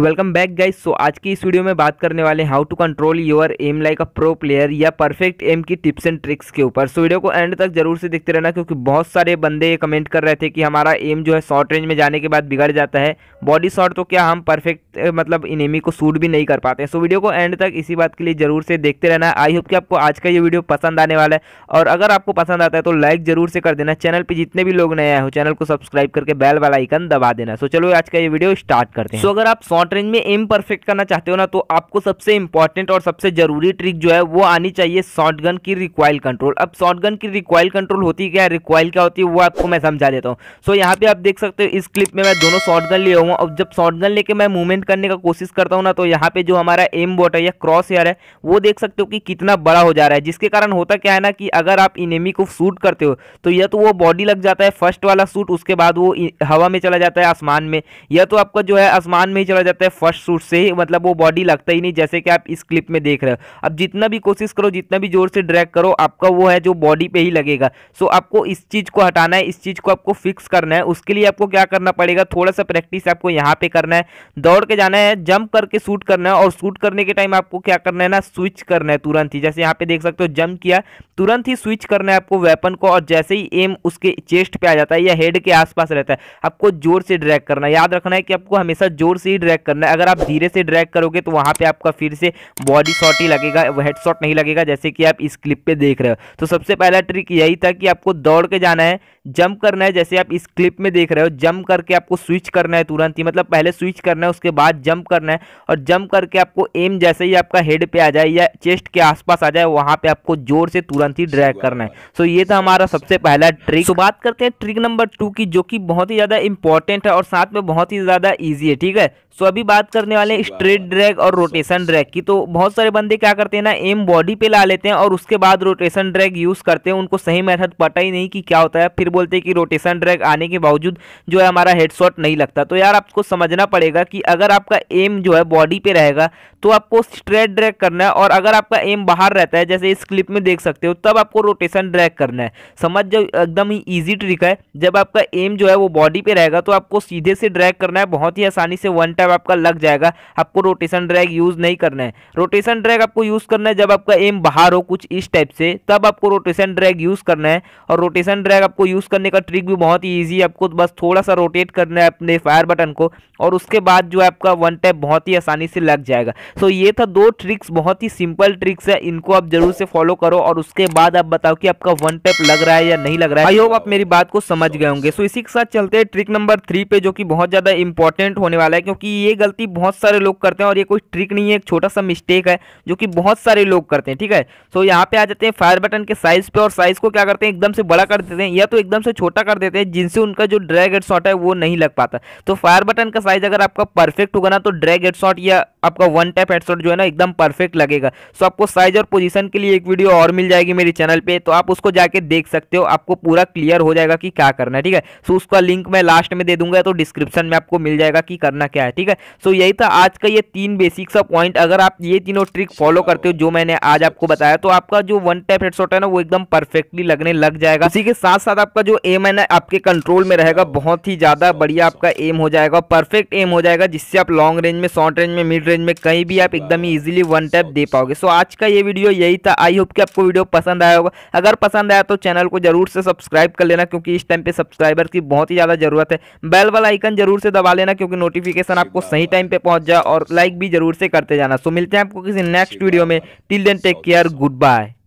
welcome back guys so आज की इस वीडियो में बात करने वाले how to control your aim like a pro player या परफेक्ट एम की टिप्स एंड ट्रिक्स के ऊपर सो so, वीडियो को एंड तक जरूर से देखते रहना क्योंकि बहुत सारे बंदे कमेंट कर रहे थे कि हमारा एम जो है शॉर्ट रेंज में जाने के बाद बिगड़ जाता है बॉडी शॉर्ट तो क्या हम परफेक्ट मतलब एमी को सूट भी नहीं कर पाते सो so, वीडियो को एंड तक इसी बात के लिए जरूर से देखते रहना आई होप कि आपको आज का ये वीडियो पसंद आने वाला है और अगर आपको पसंद आता है तो लाइक जरूर से कर देना चैनल पर जितने भी लोग नए आए हो चैनल को सब्सक्राइब करके बैल वाला आइकन दबा देना सो चलो आज का ये वीडियो स्टार्ट करते हैं सो अगर आप शॉर्ट शॉर्ट रेंज में एम परफेक्ट करना चाहते हो ना तो आपको सबसे इंपॉर्टेंट और सबसे ज़रूरी ट्रिक जो है वो आनी चाहिए शॉर्ट गन की रिक्वाइल कंट्रोल अब शॉर्ट गन की रिक्वाइल कंट्रोल होती क्या है रिक्वाइल क्या होती है वो आपको मैं समझा देता हूँ सो यहाँ पे आप देख सकते हो इस क्लिप में मैं दोनों शॉर्ट गन लिया हुआ और जब शॉर्ट गन लेके मैं मूवमेंट करने का कोशिश करता हूँ ना तो यहाँ पे जो हमारा एम बोट है या क्रॉस एयर है वो देख सकते हो कि कितना बड़ा हो जा रहा है जिसके कारण होता क्या है ना कि अगर आप इनेमी को शूट करते हो तो यह तो वो बॉडी लग जाता है फर्स्ट वाला शूट उसके बाद वो हवा में चला जाता है आसमान में या तो आपका जो है आसमान में ही चला जाता है फर्स्ट शूट से ही मतलब वो बॉडी लगता ही नहीं जैसे कि आप इस क्लिप में देख रहे हो अब जितना भी कोशिश करो जितना भी जोर से ड्रैग करो आपका वो है जो बॉडी पे ही लगेगा सो आपको इस चीज़ को हटाना है इस चीज़ को आपको फिक्स करना है उसके लिए आपको क्या करना पड़ेगा थोड़ा सा प्रैक्टिस आपको यहाँ पे करना है दौड़ के जाना है जंप करके शूट करना है और शूट करने के टाइम आपको क्या करना है ना स्विच करना है तुरंत ही जैसे यहाँ पे देख सकते हो जंप किया तुरंत ही स्विच करना है आपको वेपन को और जैसे ही एम उसके चेस्ट पे आ जाता है या हेड के आसपास रहता है आपको जोर से ड्रैग करना है याद रखना है कि आपको हमेशा जोर से ही ड्रैग करना है अगर आप धीरे से ड्रैग करोगे तो वहाँ पर आपका फिर से बॉडी शॉट ही लगेगा हेड शॉट नहीं लगेगा जैसे कि आप इस क्लिप पर देख रहे हो तो सबसे पहला ट्रिक यही था कि आपको दौड़ के जाना है जंप करना है जैसे आप इस क्लिप में देख रहे हो जंप करके आपको स्विच करना है तुरंत ही मतलब पहले स्विच करना है उसके बाद जंप करना है और जंप करके आपको एम जैसे ही आपका हेड पे आ जाए या चेस्ट के आसपास आ जाए वहाँ पे आपको जोर से तुरंत तुरंत ही ड्रैग करना है सो ये था हमारा सबसे पहला ट्रिक तो बात करते हैं ट्रिक नंबर टू की जो कि बहुत ही ज़्यादा इंपॉर्टेंट है और साथ में बहुत ही ज़्यादा ईजी है ठीक है सो अभी बात करने वाले स्ट्रेट ड्रैग और रोटेशन ड्रैग की तो बहुत सारे बंदे क्या करते हैं ना एम बॉडी पे ला लेते हैं और उसके बाद रोटेशन ड्रैग यूज़ करते हैं उनको सही मेथड पता ही नहीं कि क्या होता है फिर बोलते हैं कि रोटेशन ड्रैग आने के बावजूद जो है हमारा हेडशॉट नहीं लगता तो यार आपको समझना पड़ेगा कि अगर आपका एम जो है बॉडी पे रहेगा तो आपको स्ट्रेट ड्रैग करना है और अगर आपका एम बाहर रहता है जैसे इस क्लिप में देख सकते हो तब आपको रोटेशन ड्रैग करना है समझ जाओ एकदम ही ईजी ट्रिक है जब आपका एम जो है वो बॉडी पे रहेगा तो आपको सीधे से ड्रैग करना है बहुत ही आसानी से वन टैब आपका लग जाएगा आपको रोटेशन ड्रैग यूज़ नहीं करना है रोटेशन ड्रैग आपको यूज़ करना है जब आपका एम बाहर हो कुछ इस टाइप से तब आपको रोटेशन ड्रैग यूज़ करना है और रोटेशन ड्रैग आपको यूज़ करने का ट्रिक भी बहुत ही ईजी है आपको बस थोड़ा सा रोटेट करना है अपने फायर बटन को और उसके बाद जो आपका वन टैप बहुत ही आसानी से लग जाएगा सो ये था दो ट्रिक्स बहुत ही सिंपल ट्रिक्स है इनको आप जरूर से फॉलो करो और उसके बाद आप बताओ कि आपका वन टैप लग रहा है या नहीं लग रहा है आई होप आप मेरी बात को समझ गए होंगे सो इसी के साथ चलते हैं ट्रिक नंबर थ्री पे जो कि बहुत ज़्यादा इंपॉर्टेंट होने वाला है क्योंकि कि ये गलती बहुत सारे लोग करते हैं और ये कोई ट्रिक नहीं है एक छोटा सा मिस्टेक है जो कि बहुत सारे लोग करते हैं ठीक है सो यहाँ पे आ जाते हैं फायर बटन के साइज़ पे और साइज़ को क्या करते हैं एकदम से बड़ा कर देते हैं या तो एकदम से छोटा कर देते हैं जिनसे उनका जो ड्रैग एड शॉट है वो नहीं लग पाता तो फायर बटन का साइज़ अगर आपका परफेक्ट होगा ना तो ड्रैग एड शॉट या आपका वन टैप हेडसेट जो है ना एकदम परफेक्ट लगेगा सो आपको साइज और पोजीशन के लिए एक वीडियो और मिल जाएगी मेरे चैनल पे तो आप उसको जाके देख सकते हो आपको पूरा क्लियर हो जाएगा कि क्या करना है ठीक है सो उसका लिंक मैं लास्ट में दे दूंगा तो डिस्क्रिप्शन में आपको मिल जाएगा कि करना क्या है ठीक है सो यही था आज का ये तीन बेसिक सा पॉइंट अगर आप ये तीनों ट्रिक फॉलो करते हो जो मैंने आज आपको बताया तो आपका जो वन टैप हेडशॉट है ना वो एकदम परफेक्टली लगने लग जाएगा उसी के साथ साथ आपका जो एम है ना आपके कंट्रोल में रहेगा बहुत ही ज़्यादा बढ़िया आपका एम हो जाएगा परफेक्ट एम हो जाएगा जिससे आप लॉन्ग रेंज में शॉर्ट रेंज में मिड रेंज में कहीं भी आप एकदम ही इजीली वन टैप दे पाओगे सो आज का ये वीडियो यही था आई होप कि आपको वीडियो पसंद आया होगा अगर पसंद आया तो चैनल को जरूर से सब्सक्राइब कर लेना क्योंकि इस टाइम पे सब्सक्राइबर की बहुत ही ज़्यादा जरूरत है बेल वाला आइकन जरूर से दबा लेना क्योंकि नोटिफिकेशन आपको सही टाइम पर पहुंच जाए और लाइक भी जरूर से करते जाना सो मिलते हैं आपको किसी नेक्स्ट वीडियो में till then take care good bye